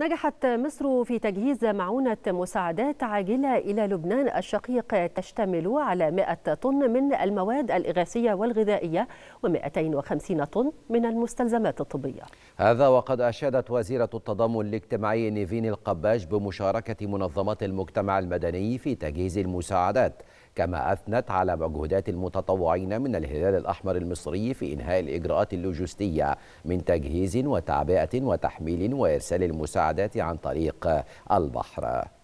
نجحت مصر في تجهيز معونة مساعدات عاجلة إلى لبنان الشقيق تشتمل على 100 طن من المواد الإغاثية والغذائية و250 طن من المستلزمات الطبية هذا وقد أشادت وزيرة التضامن الاجتماعي نيفين القباش بمشاركة منظمات المجتمع المدني في تجهيز المساعدات كما أثنت على مجهودات المتطوعين من الهلال الأحمر المصري في إنهاء الإجراءات اللوجستية من تجهيز وتعبئة وتحميل وإرسال المساعدات عن طريق البحر